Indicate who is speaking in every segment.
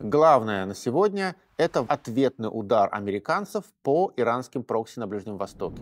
Speaker 1: Главное на сегодня – это ответный удар американцев по иранским прокси на Ближнем Востоке.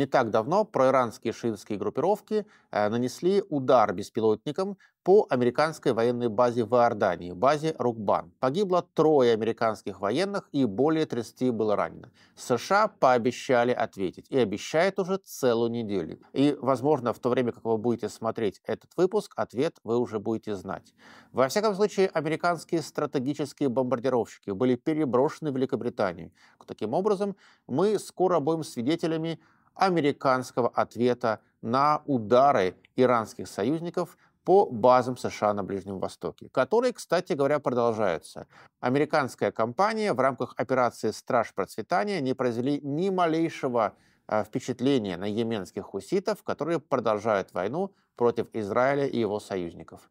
Speaker 1: не так давно проиранские шиитские группировки э, нанесли удар беспилотником по американской военной базе в Иордании, базе Рукбан. Погибло трое американских военных и более 30 было ранено. США пообещали ответить и обещают уже целую неделю. И, возможно, в то время, как вы будете смотреть этот выпуск, ответ вы уже будете знать. Во всяком случае, американские стратегические бомбардировщики были переброшены в Великобританию. Таким образом, мы скоро будем свидетелями американского ответа на удары иранских союзников по базам США на Ближнем Востоке, которые, кстати говоря, продолжаются. Американская компания в рамках операции «Страж процветания» не произвели ни малейшего э, впечатление на йеменских хуситов, которые продолжают войну против Израиля и его союзников.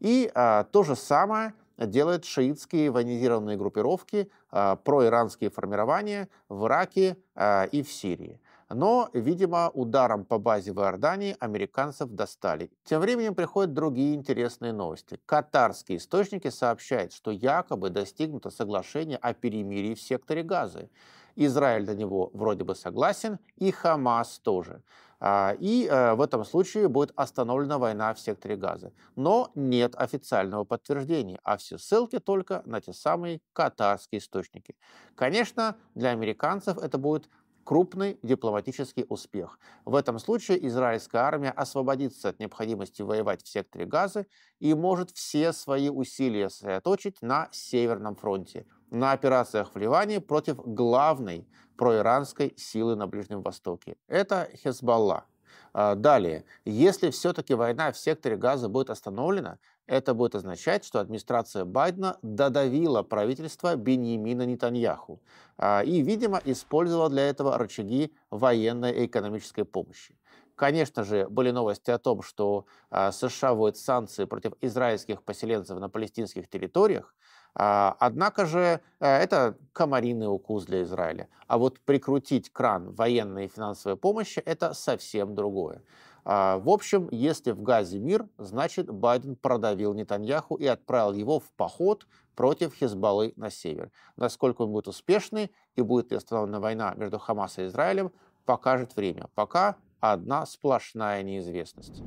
Speaker 1: И а, то же самое делают шиитские военизированные группировки, а, проиранские формирования в Ираке а, и в Сирии. Но, видимо, ударом по базе в Иордании американцев достали. Тем временем приходят другие интересные новости. Катарские источники сообщают, что якобы достигнуто соглашение о перемирии в секторе Газы. Израиль на него вроде бы согласен, и Хамас тоже. А, и э, в этом случае будет остановлена война в секторе Газы. Но нет официального подтверждения, а все ссылки только на те самые катарские источники. Конечно, для американцев это будет крупный дипломатический успех. В этом случае израильская армия освободится от необходимости воевать в секторе Газы и может все свои усилия сосредоточить на Северном фронте, на операциях в Ливане против главной проиранской силы на Ближнем Востоке. Это Хезбалла, а, далее, если все-таки война в секторе газа будет остановлена, это будет означать, что администрация Байдена додавила правительство Беньямина Нетаньяху а, и, видимо, использовала для этого рычаги военной и экономической помощи. Конечно же, были новости о том, что а, США вводят санкции против израильских поселенцев на палестинских территориях, а, однако же э, это комариный укус для Израиля. А вот прикрутить кран военной и финансовой помощи – это совсем другое. А, в общем, если в Газе мир, значит, Байден продавил Нетаньяху и отправил его в поход против Хизбаллы на север. Насколько он будет успешный и будет ли остановлена война между Хамас и Израилем, покажет время. Пока одна сплошная неизвестность.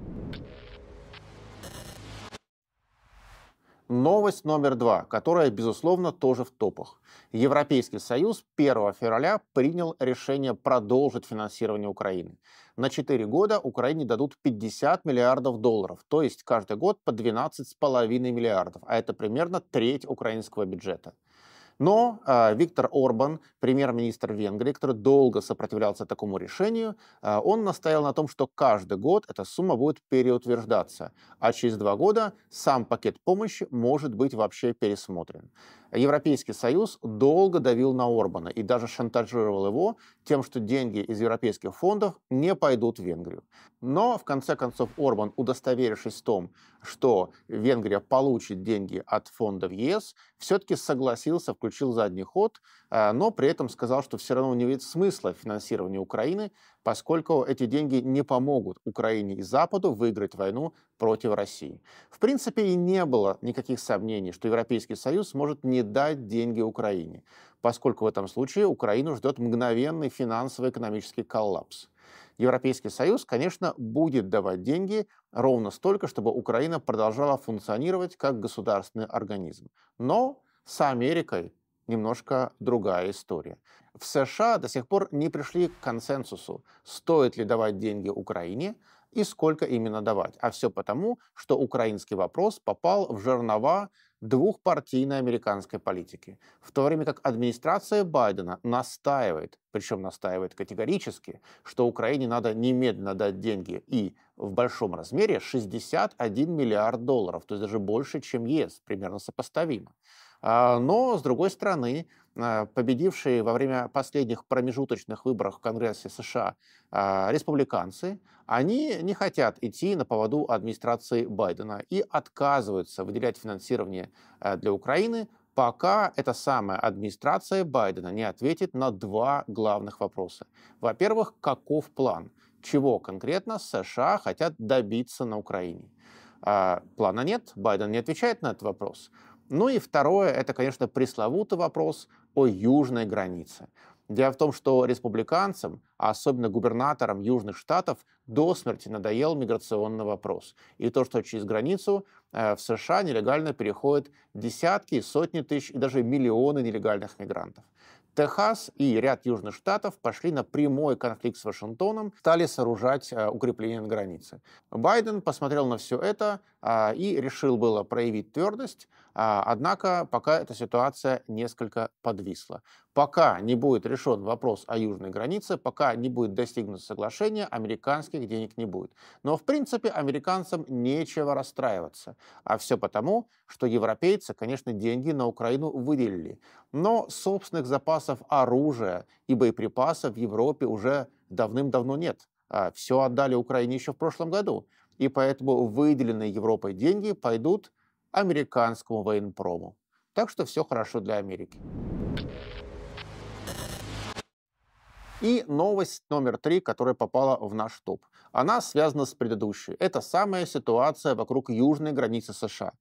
Speaker 1: Новость номер два, которая, безусловно, тоже в топах. Европейский Союз 1 февраля принял решение продолжить финансирование Украины. На 4 года Украине дадут 50 миллиардов долларов, то есть каждый год по 12,5 миллиардов, а это примерно треть украинского бюджета. Но э, Виктор Орбан, премьер-министр Венгрии, который долго сопротивлялся такому решению, э, он настоял на том, что каждый год эта сумма будет переутверждаться, а через два года сам пакет помощи может быть вообще пересмотрен. Европейский Союз долго давил на Орбана и даже шантажировал его тем, что деньги из европейских фондов не пойдут в Венгрию. Но, в конце концов, Орбан, удостоверившись в том, что Венгрия получит деньги от фондов ЕС, все-таки согласился включить включил задний ход, а, но при этом сказал, что все равно не видит смысла финансирования Украины, поскольку эти деньги не помогут Украине и Западу выиграть войну против России. В принципе, и не было никаких сомнений, что Европейский Союз может не дать деньги Украине, поскольку в этом случае Украину ждет мгновенный финансово-экономический коллапс. Европейский Союз, конечно, будет давать деньги ровно столько, чтобы Украина продолжала функционировать как государственный организм. Но с Америкой немножко другая история. В США до сих пор не пришли к консенсусу, стоит ли давать деньги Украине и сколько именно давать. А все потому, что украинский вопрос попал в жернова двухпартийной американской политики, в то время как администрация Байдена настаивает, причем настаивает категорически, что Украине надо немедленно дать деньги и в большом размере 61 миллиард долларов, то есть даже больше, чем ЕС, примерно сопоставимо. А, но, с другой стороны, а, победившие во время последних промежуточных выборов в Конгрессе США а, республиканцы, они не хотят идти на поводу администрации Байдена и отказываются выделять финансирование для Украины, пока эта самая администрация Байдена не ответит на два главных вопроса. Во-первых, каков план? Чего конкретно США хотят добиться на Украине? Плана нет, Байден не отвечает на этот вопрос. Ну и второе, это, конечно, пресловутый вопрос о южной границе. Дело в том, что республиканцам, а особенно губернаторам южных штатов, до смерти надоел миграционный вопрос. И то, что через границу э, в США нелегально переходят десятки, сотни тысяч и даже миллионы нелегальных мигрантов. Техас и ряд южных штатов пошли на прямой конфликт с Вашингтоном, стали сооружать э, укрепления на границе. Байден посмотрел на все это э, и решил было проявить твердость, а, однако пока эта ситуация несколько подвисла. Пока не будет решен вопрос о южной границе, пока не будет достигнуто соглашение, американских денег не будет. Но, в принципе, американцам нечего расстраиваться. А все потому, что европейцы, конечно, деньги на Украину выделили. Но собственных запасов оружия и боеприпасов в Европе уже давным-давно нет. А, все отдали Украине еще в прошлом году. И поэтому выделенные Европой деньги пойдут американскому военпрому. Так что все хорошо для Америки. И новость номер три, которая попала в наш топ. Она связана с предыдущей. Это самая ситуация вокруг южной границы США.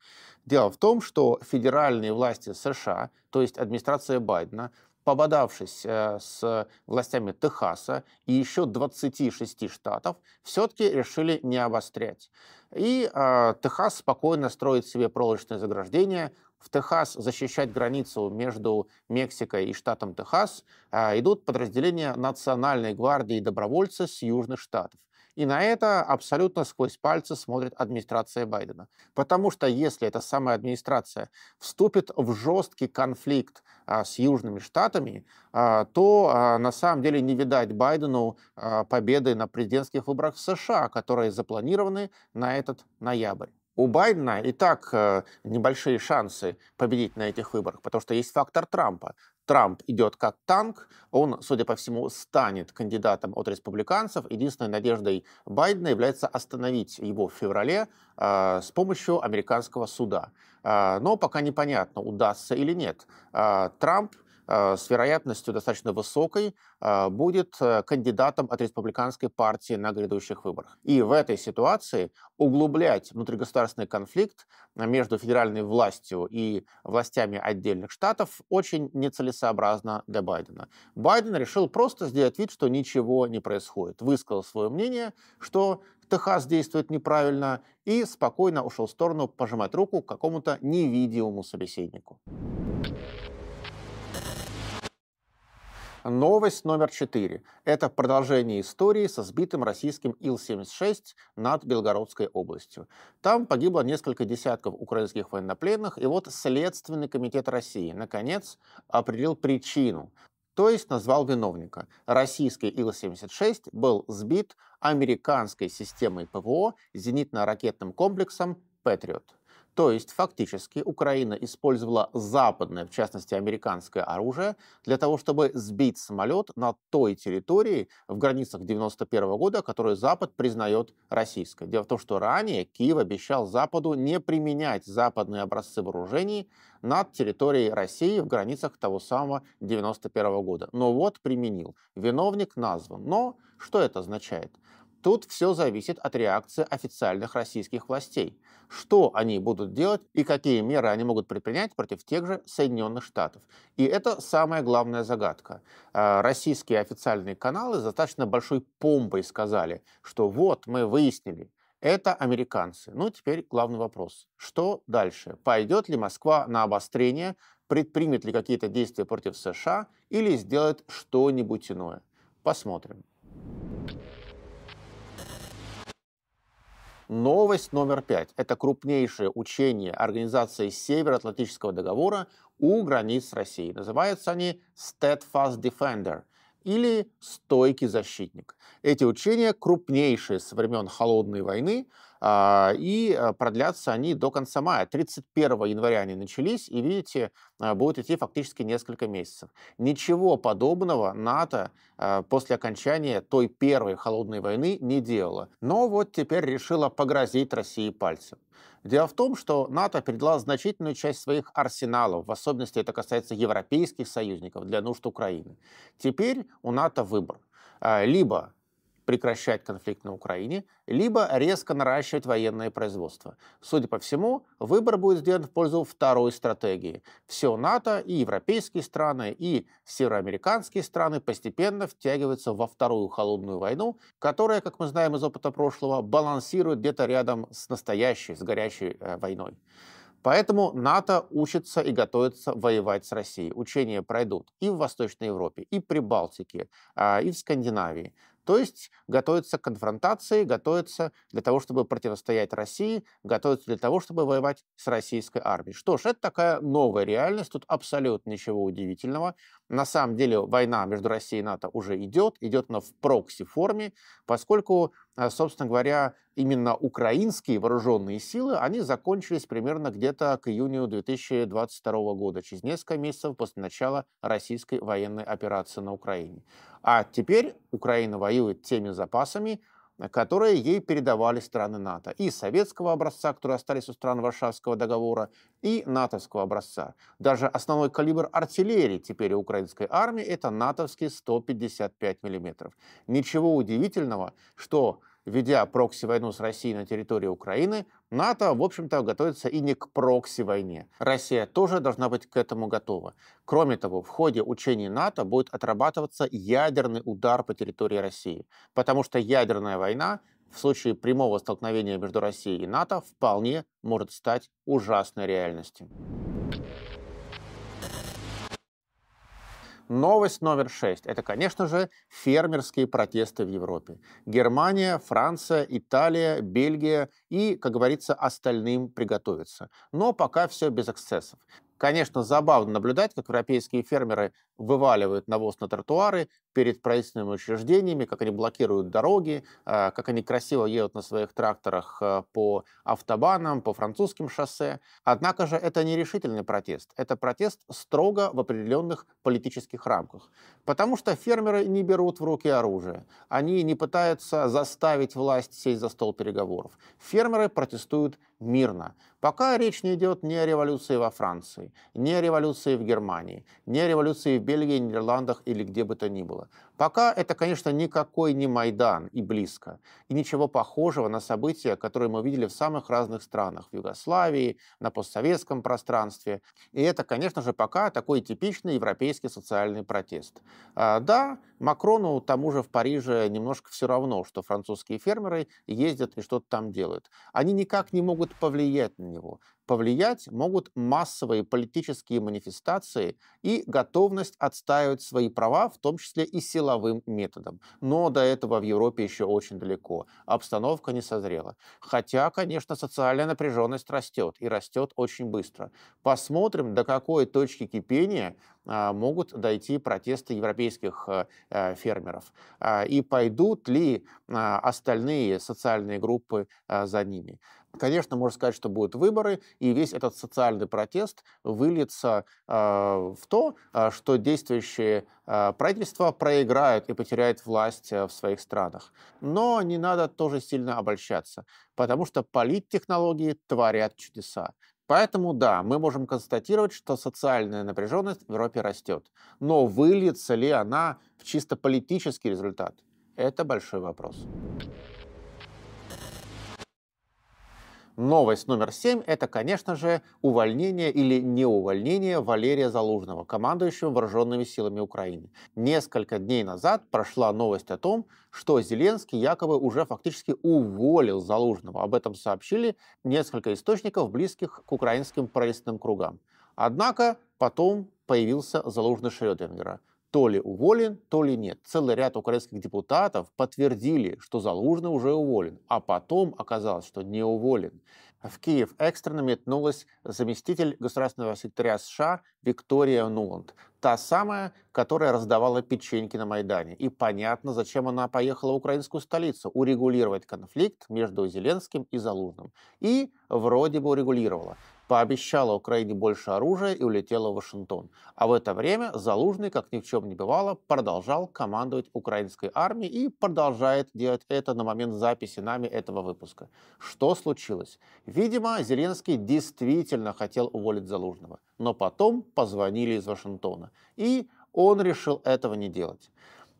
Speaker 1: Дело в том, что федеральные власти США, то есть администрация Байдена, пободавшись э, с властями Техаса и еще 26 штатов, все-таки решили не обострять. И э, Техас спокойно строит себе проволочное заграждение. В Техас защищать границу между Мексикой и штатом Техас э, идут подразделения Национальной гвардии и добровольцы с южных штатов. И на это абсолютно сквозь пальцы смотрит администрация Байдена. Потому что если эта самая администрация вступит в жесткий конфликт а, с Южными Штатами, а, то а, на самом деле не видать Байдену а, победы на президентских выборах в США, которые запланированы на этот ноябрь. У Байдена и так э, небольшие шансы победить на этих выборах, потому что есть фактор Трампа. Трамп идет как танк, он, судя по всему, станет кандидатом от республиканцев. Единственной надеждой Байдена является остановить его в феврале э, с помощью американского суда. Э, но пока непонятно, удастся или нет. Э, Трамп Э, с вероятностью достаточно высокой э, будет э, кандидатом от республиканской партии на грядущих выборах. И в этой ситуации углублять внутригосударственный конфликт между федеральной властью и властями отдельных штатов очень нецелесообразно для Байдена. Байден решил просто сделать вид, что ничего не происходит. Высказал свое мнение, что Техас действует неправильно, и спокойно ушел в сторону пожимать руку какому-то невидимому собеседнику. Новость номер четыре. Это продолжение истории со сбитым российским Ил-76 над Белгородской областью. Там погибло несколько десятков украинских военнопленных, и вот Следственный комитет России, наконец, определил причину, то есть назвал виновника. Российский Ил-76 был сбит американской системой ПВО зенитно-ракетным комплексом «Патриот». То есть фактически Украина использовала западное, в частности американское оружие, для того, чтобы сбить самолет на той территории в границах 1991 года, которую Запад признает российской. Дело в том, что ранее Киев обещал Западу не применять западные образцы вооружений над территорией России в границах того самого 1991 года. Но вот применил. Виновник назван. Но что это означает? Тут все зависит от реакции официальных российских властей, что они будут делать и какие меры они могут предпринять против тех же Соединенных Штатов. И это самая главная загадка. А, российские официальные каналы с достаточно большой помпой сказали, что вот мы выяснили, это американцы. Ну, теперь главный вопрос. Что дальше? Пойдет ли Москва на обострение, предпримет ли какие-то действия против США или сделает что-нибудь иное? Посмотрим. Новость номер пять – это крупнейшее учение Организации Североатлантического договора у границ России. Называются они Steadfast Defender или «Стойкий защитник». Эти учения крупнейшие со времен Холодной войны – а, и э, продлятся они до конца мая. 31 января они начались, и, видите, э, будут идти фактически несколько месяцев. Ничего подобного НАТО э, после окончания той первой холодной войны не делало. Но вот теперь решила погрозить России пальцем. Дело в том, что НАТО передала значительную часть своих арсеналов, в особенности это касается европейских союзников, для нужд Украины. Теперь у НАТО выбор. Либо прекращать конфликт на Украине, либо резко наращивать военное производство. Судя по всему, выбор будет сделан в пользу второй стратегии. Все НАТО и европейские страны, и североамериканские страны постепенно втягиваются во вторую холодную войну, которая, как мы знаем из опыта прошлого, балансирует где-то рядом с настоящей, с горячей э, войной. Поэтому НАТО учится и готовится воевать с Россией. Учения пройдут и в Восточной Европе, и при Балтике, а, и в Скандинавии. То есть готовится к конфронтации, готовится для того, чтобы противостоять России, готовится для того, чтобы воевать с российской армией. Что ж, это такая новая реальность, тут абсолютно ничего удивительного. На самом деле война между Россией и НАТО уже идет, идет она в прокси-форме, поскольку, э, собственно говоря, именно украинские вооруженные силы, они закончились примерно где-то к июню 2022 года, через несколько месяцев после начала российской военной операции на Украине. А теперь Украина воюет теми запасами, которые ей передавали страны НАТО. И советского образца, которые остались у стран Варшавского договора, и натовского образца. Даже основной калибр артиллерии теперь у украинской армии это натовские 155 мм. Ничего удивительного, что ведя прокси-войну с Россией на территории Украины, НАТО, в общем-то, готовится и не к прокси-войне. Россия тоже должна быть к этому готова. Кроме того, в ходе учений НАТО будет отрабатываться ядерный удар по территории России, потому что ядерная война в случае прямого столкновения между Россией и НАТО вполне может стать ужасной реальностью. Новость номер шесть – это, конечно же, фермерские протесты в Европе. Германия, Франция, Италия, Бельгия и, как говорится, остальным приготовиться. Но пока все без эксцессов. Конечно, забавно наблюдать, как европейские фермеры вываливают навоз на тротуары перед правительственными учреждениями, как они блокируют дороги, а, как они красиво едут на своих тракторах а, по автобанам, по французским шоссе. Однако же это не решительный протест. Это протест строго в определенных политических рамках. Потому что фермеры не берут в руки оружие. Они не пытаются заставить власть сесть за стол переговоров. Фермеры протестуют мирно. Пока речь не идет ни о революции во Франции, ни о революции в Германии, ни о революции в Бельгии, Нидерландах или где бы то ни было. Пока это, конечно, никакой не Майдан и близко, и ничего похожего на события, которые мы видели в самых разных странах, в Югославии, на постсоветском пространстве. И это, конечно же, пока такой типичный европейский социальный протест. А, да, Макрону тому же в Париже немножко все равно, что французские фермеры ездят и что-то там делают. Они никак не могут повлиять на него. Повлиять могут массовые политические манифестации и готовность отстаивать свои права, в том числе и силовые силовым методом. Но до этого в Европе еще очень далеко. Обстановка не созрела. Хотя, конечно, социальная напряженность растет, и растет очень быстро. Посмотрим, до какой точки кипения а, могут дойти протесты европейских э, э, фермеров. А, и пойдут ли а, остальные социальные группы за ними. Конечно, можно сказать, что будут выборы, и весь этот социальный протест выльется э, в то, а, что действующие э, правительства проиграют и потеряют власть э, в своих странах. Но не надо тоже сильно обольщаться, потому что политтехнологии творят чудеса. Поэтому да, мы можем констатировать, что социальная напряженность в Европе растет. Но выльется ли она в чисто политический результат? Это большой вопрос. Новость номер семь – это, конечно же, увольнение или неувольнение Валерия Залужного, командующего вооруженными силами Украины. Несколько дней назад прошла новость о том, что Зеленский якобы уже фактически уволил Залужного. Об этом сообщили несколько источников, близких к украинским правительственным кругам. Однако потом появился Залужный Шрёдингера – то ли уволен, то ли нет. Целый ряд украинских депутатов подтвердили, что Залужный уже уволен, а потом оказалось, что не уволен. В Киев экстренно метнулась заместитель государственного секретаря США Виктория Нуланд. Та самая, которая раздавала печеньки на Майдане. И понятно, зачем она поехала в украинскую столицу. Урегулировать конфликт между Зеленским и Залужным. И вроде бы урегулировала пообещала Украине больше оружия и улетела в Вашингтон. А в это время Залужный, как ни в чем не бывало, продолжал командовать украинской армией и продолжает делать это на момент записи нами этого выпуска. Что случилось? Видимо, Зеленский действительно хотел уволить Залужного, но потом позвонили из Вашингтона, и он решил этого не делать.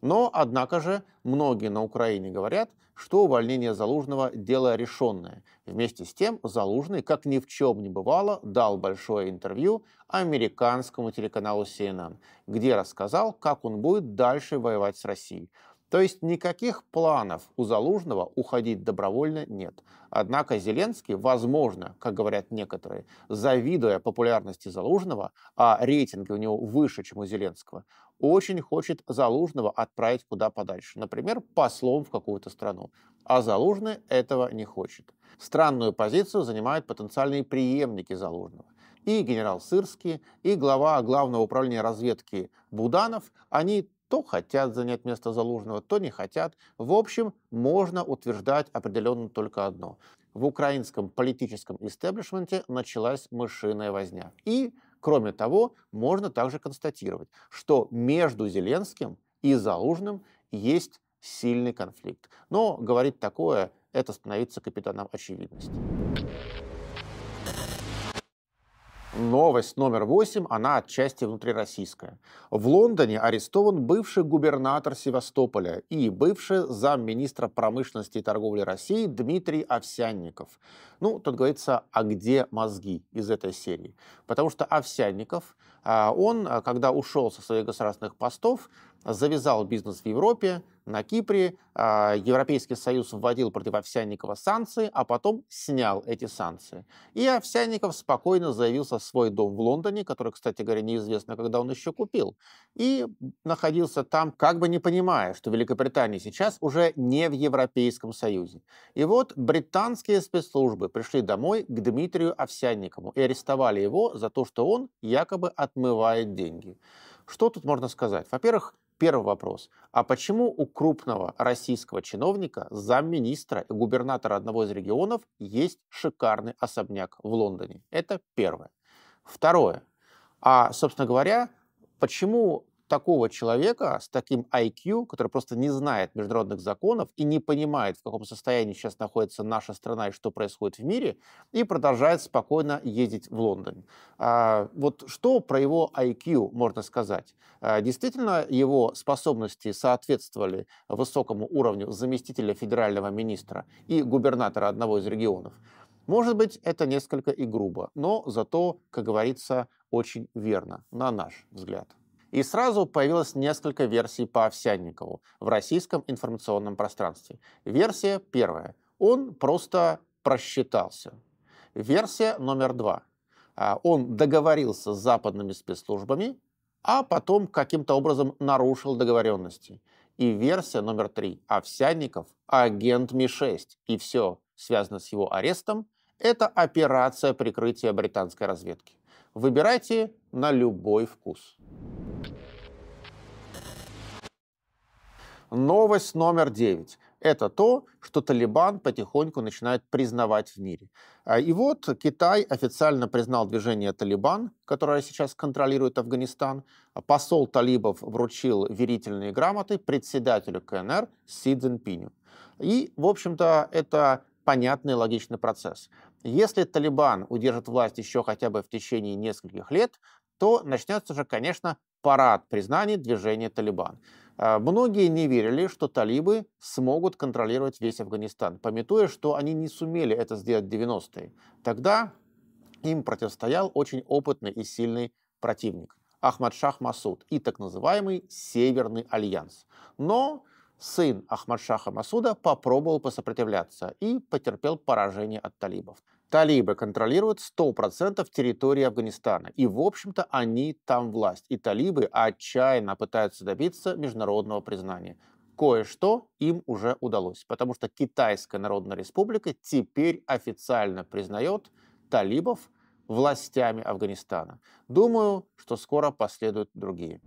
Speaker 1: Но, однако же, многие на Украине говорят, что увольнение Залужного – дело решенное. Вместе с тем, Залужный, как ни в чем не бывало, дал большое интервью американскому телеканалу CNN, где рассказал, как он будет дальше воевать с Россией. То есть никаких планов у Залужного уходить добровольно нет. Однако Зеленский, возможно, как говорят некоторые, завидуя популярности Залужного, а рейтинги у него выше, чем у Зеленского, очень хочет Залужного отправить куда подальше. Например, послом в какую-то страну. А Залужный этого не хочет. Странную позицию занимают потенциальные преемники Залужного. И генерал Сырский, и глава Главного управления разведки Буданов, они то хотят занять место Залужного, то не хотят. В общем, можно утверждать определенно только одно. В украинском политическом истеблишменте началась мышиная возня. И Кроме того, можно также констатировать, что между Зеленским и Залужным есть сильный конфликт. Но говорить такое – это становится капитаном очевидности. Новость номер восемь, она отчасти внутрироссийская. В Лондоне арестован бывший губернатор Севастополя и бывший замминистра промышленности и торговли России Дмитрий Овсянников. Ну, тут говорится, а где мозги из этой серии? Потому что Овсянников а он, а, когда ушел со своих государственных постов, завязал бизнес в Европе, на Кипре. А, Европейский Союз вводил против Овсянникова санкции, а потом снял эти санкции. И Овсянников спокойно заявился в свой дом в Лондоне, который, кстати говоря, неизвестно, когда он еще купил, и находился там, как бы не понимая, что Великобритания сейчас уже не в Европейском Союзе. И вот британские спецслужбы пришли домой к Дмитрию Овсянникову и арестовали его за то, что он якобы от отмывает деньги. Что тут можно сказать? Во-первых, первый вопрос. А почему у крупного российского чиновника, замминистра и губернатора одного из регионов есть шикарный особняк в Лондоне? Это первое. Второе. А, собственно говоря, почему такого человека с таким IQ, который просто не знает международных законов и не понимает, в каком состоянии сейчас находится наша страна и что происходит в мире, и продолжает спокойно ездить в Лондон. А, вот что про его IQ можно сказать? А, действительно, его способности соответствовали высокому уровню заместителя федерального министра и губернатора одного из регионов. Может быть, это несколько и грубо, но зато, как говорится, очень верно, на наш взгляд. И сразу появилось несколько версий по Овсянникову в российском информационном пространстве. Версия первая. Он просто просчитался. Версия номер два. А, он договорился с западными спецслужбами, а потом каким-то образом нарушил договоренности. И версия номер три. Овсянников – агент Ми-6. И все, связано с его арестом, это операция прикрытия британской разведки. Выбирайте на любой вкус. Новость номер девять это то, что Талибан потихоньку начинает признавать в мире. А, и вот Китай официально признал движение Талибан, которое сейчас контролирует Афганистан. А, посол талибов вручил верительные грамоты председателю КНР Си Цзиньпиню. И, в общем-то, это понятный логичный процесс. Если Талибан удержит власть еще хотя бы в течение нескольких лет, то начнется же, конечно, парад признаний движения Талибан. А, многие не верили, что талибы смогут контролировать весь Афганистан, пометуя, что они не сумели это сделать в 90-е. Тогда им противостоял очень опытный и сильный противник – Ахмадшах Масуд и так называемый Северный Альянс. Но сын Ахмадшаха Масуда попробовал посопротивляться и потерпел поражение от талибов. Талибы контролируют 100% территории Афганистана, и, в общем-то, они там власть. И талибы отчаянно пытаются добиться международного признания. Кое-что им уже удалось, потому что Китайская Народная Республика теперь официально признает талибов властями Афганистана. Думаю, что скоро последуют другие.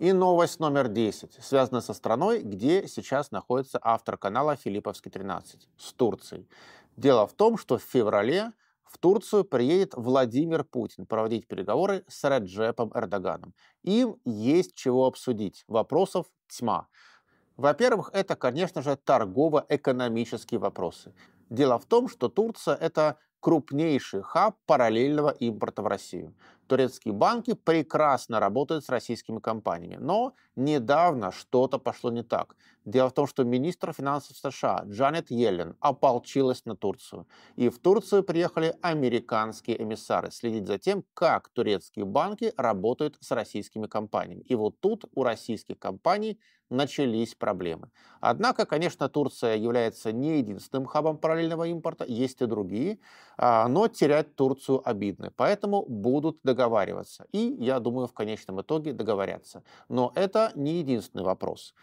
Speaker 1: И новость номер 10, связана со страной, где сейчас находится автор канала Филипповский 13, с Турцией. Дело в том, что в феврале в Турцию приедет Владимир Путин проводить переговоры с Раджепом Эрдоганом. Им есть чего обсудить. Вопросов тьма. Во-первых, это, конечно же, торгово-экономические вопросы. Дело в том, что Турция – это крупнейший хаб параллельного импорта в Россию турецкие банки прекрасно работают с российскими компаниями. Но недавно что-то пошло не так. Дело в том, что министр финансов США Джанет Йеллен ополчилась на Турцию. И в Турцию приехали американские эмиссары следить за тем, как турецкие банки работают с российскими компаниями. И вот тут у российских компаний начались проблемы. Однако, конечно, Турция является не единственным хабом параллельного импорта, есть и другие, а, но терять Турцию обидно. Поэтому будут договориться договариваться. И, я думаю, в конечном итоге договорятся. Но это не единственный вопрос.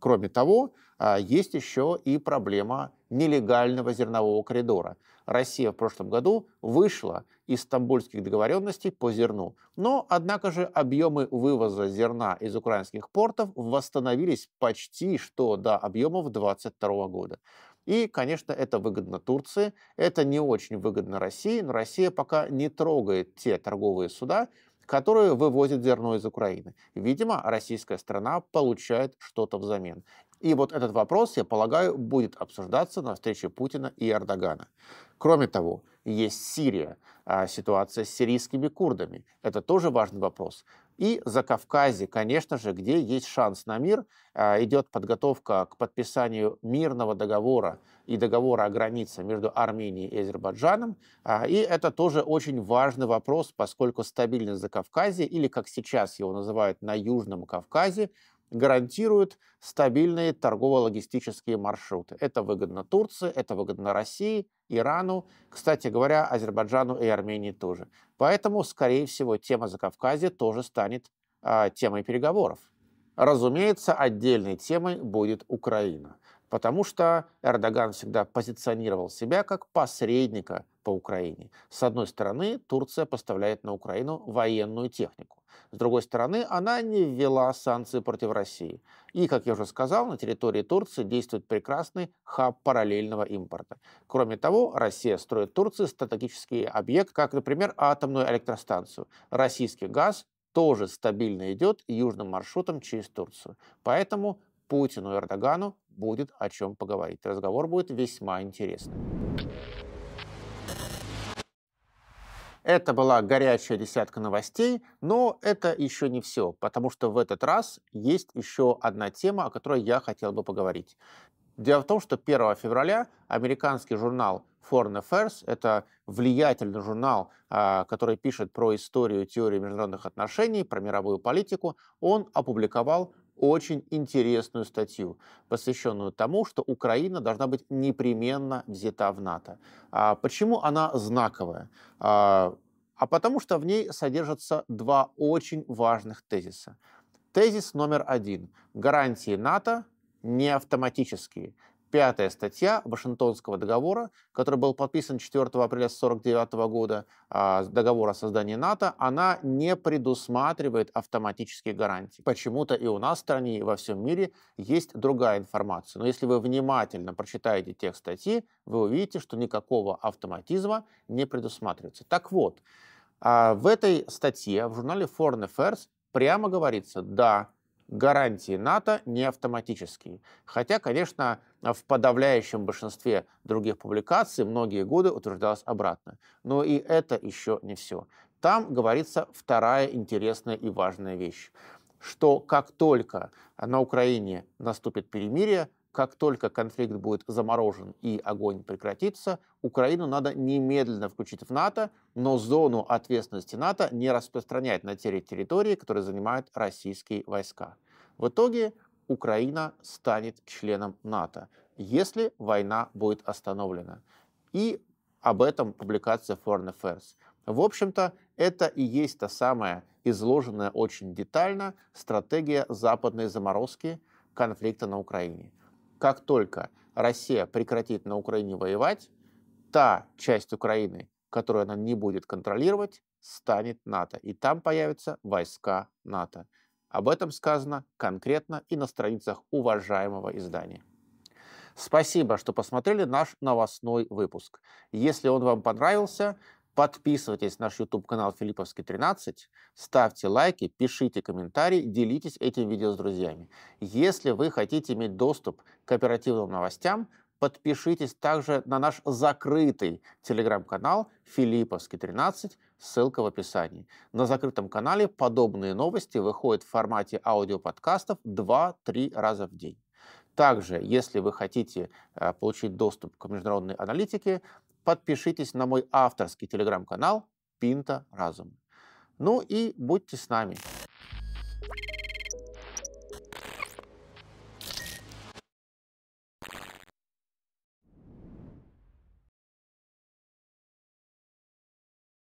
Speaker 1: Кроме того, а, есть еще и проблема нелегального зернового коридора. Россия в прошлом году вышла из стамбульских договоренностей по зерну. Но, однако же, объемы вывоза зерна из украинских портов восстановились почти что до объемов 2022 года. И, конечно, это выгодно Турции, это не очень выгодно России, но Россия пока не трогает те торговые суда, которые вывозят зерно из Украины. Видимо, российская страна получает что-то взамен. И вот этот вопрос, я полагаю, будет обсуждаться на встрече Путина и Эрдогана. Кроме того, есть Сирия, а, ситуация с сирийскими курдами. Это тоже важный вопрос. И за Кавказе, конечно же, где есть шанс на мир, э, идет подготовка к подписанию мирного договора и договора о границе между Арменией и Азербайджаном. А, и это тоже очень важный вопрос, поскольку стабильность за Кавказе или как сейчас его называют на Южном Кавказе, гарантирует стабильные торгово-логистические маршруты. Это выгодно Турции, это выгодно России, Ирану, кстати говоря, Азербайджану и Армении тоже. Поэтому, скорее всего, тема Закавказья тоже станет а, темой переговоров. Разумеется, отдельной темой будет Украина потому что Эрдоган всегда позиционировал себя как посредника по Украине. С одной стороны, Турция поставляет на Украину военную технику. С другой стороны, она не ввела санкции против России. И, как я уже сказал, на территории Турции действует прекрасный хаб параллельного импорта. Кроме того, Россия строит Турции стратегические объекты, как, например, атомную электростанцию. Российский газ тоже стабильно идет южным маршрутом через Турцию. Поэтому Путину и Эрдогану будет о чем поговорить. Разговор будет весьма интересный. Это была горячая десятка новостей, но это еще не все, потому что в этот раз есть еще одна тема, о которой я хотел бы поговорить. Дело в том, что 1 февраля американский журнал Foreign Affairs, это влиятельный журнал, а, который пишет про историю теории международных отношений, про мировую политику, он опубликовал очень интересную статью, посвященную тому, что Украина должна быть непременно взята в НАТО. А почему она знаковая? А, а потому что в ней содержатся два очень важных тезиса. Тезис номер один. Гарантии НАТО не автоматические пятая статья Вашингтонского договора, который был подписан 4 апреля 1949 года, а, договор о создании НАТО, она не предусматривает автоматические гарантии. Почему-то и у нас в стране, и во всем мире есть другая информация. Но если вы внимательно прочитаете текст статьи, вы увидите, что никакого автоматизма не предусматривается. Так вот, а, в этой статье в журнале Foreign Affairs прямо говорится, да, гарантии НАТО не автоматические. Хотя, конечно, в подавляющем большинстве других публикаций многие годы утверждалось обратно. Но и это еще не все. Там говорится вторая интересная и важная вещь, что как только на Украине наступит перемирие, как только конфликт будет заморожен и огонь прекратится, Украину надо немедленно включить в НАТО, но зону ответственности НАТО не распространять на те территории, которые занимают российские войска. В итоге Украина станет членом НАТО, если война будет остановлена. И об этом публикация Foreign Affairs. В общем-то, это и есть та самая изложенная очень детально стратегия западной заморозки конфликта на Украине – как только Россия прекратит на Украине воевать, та часть Украины, которую она не будет контролировать, станет НАТО. И там появятся войска НАТО. Об этом сказано конкретно и на страницах уважаемого издания. Спасибо, что посмотрели наш новостной выпуск. Если он вам понравился, Подписывайтесь на наш YouTube-канал Филипповский 13, ставьте лайки, пишите комментарии, делитесь этим видео с друзьями. Если вы хотите иметь доступ к оперативным новостям, подпишитесь также на наш закрытый телеграм-канал Филипповский 13, ссылка в описании. На закрытом канале подобные новости выходят в формате аудиоподкастов 2-3 раза в день. Также, если вы хотите э, получить доступ к международной аналитике, подпишитесь на мой авторский телеграм-канал «Пинта Разум». Ну и будьте с нами.